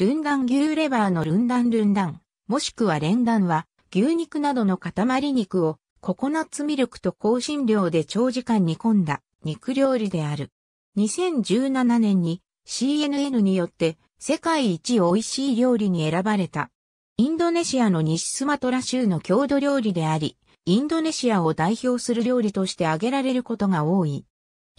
ルンダン牛レバーのルンダンルンダン、もしくはレンダンは、牛肉などの塊肉をココナッツミルクと香辛料で長時間煮込んだ肉料理である。2017年に CNN によって世界一美味しい料理に選ばれた。インドネシアの西スマトラ州の郷土料理であり、インドネシアを代表する料理として挙げられることが多い。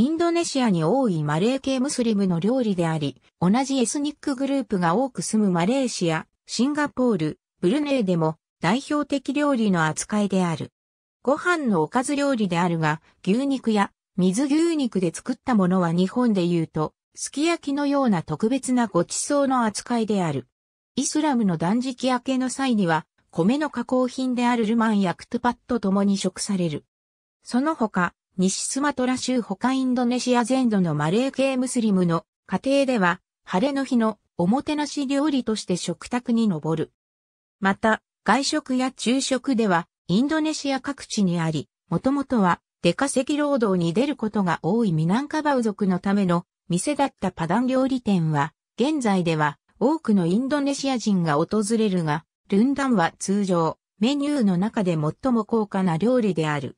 インドネシアに多いマレー系ムスリムの料理であり、同じエスニックグループが多く住むマレーシア、シンガポール、ブルネイでも代表的料理の扱いである。ご飯のおかず料理であるが、牛肉や水牛肉で作ったものは日本で言うと、すき焼きのような特別なごちそうの扱いである。イスラムの断食明けの際には、米の加工品であるルマンやクトパッと共に食される。その他、西スマトラ州他インドネシア全土のマレー系ムスリムの家庭では、晴れの日のおもてなし料理として食卓に上る。また、外食や昼食では、インドネシア各地にあり、もともとは出稼ぎ労働に出ることが多いミナンカバウ族のための店だったパダン料理店は、現在では多くのインドネシア人が訪れるが、ルンダンは通常、メニューの中で最も高価な料理である。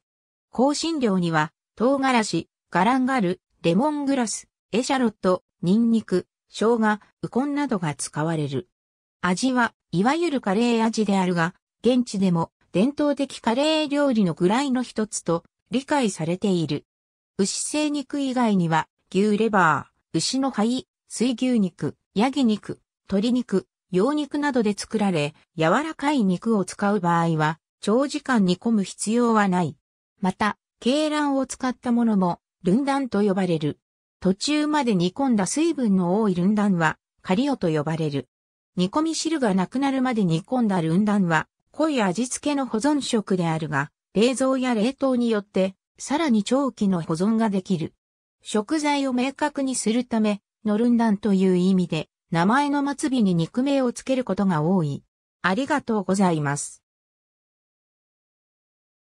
香辛料には、唐辛子、ガランガル、レモングラス、エシャロット、ニンニク、生姜、ウコンなどが使われる。味は、いわゆるカレー味であるが、現地でも伝統的カレー料理のぐらいの一つと理解されている。牛精肉以外には、牛レバー、牛の肺、水牛肉、ヤギ肉、鶏肉、羊肉などで作られ、柔らかい肉を使う場合は、長時間煮込む必要はない。また、鶏卵を使ったものも、ルンダンと呼ばれる。途中まで煮込んだ水分の多いルンダンは、カリオと呼ばれる。煮込み汁がなくなるまで煮込んだルンダンは、濃い味付けの保存食であるが、冷蔵や冷凍によって、さらに長期の保存ができる。食材を明確にするため、のルンダンという意味で、名前の末尾に肉名をつけることが多い。ありがとうございます。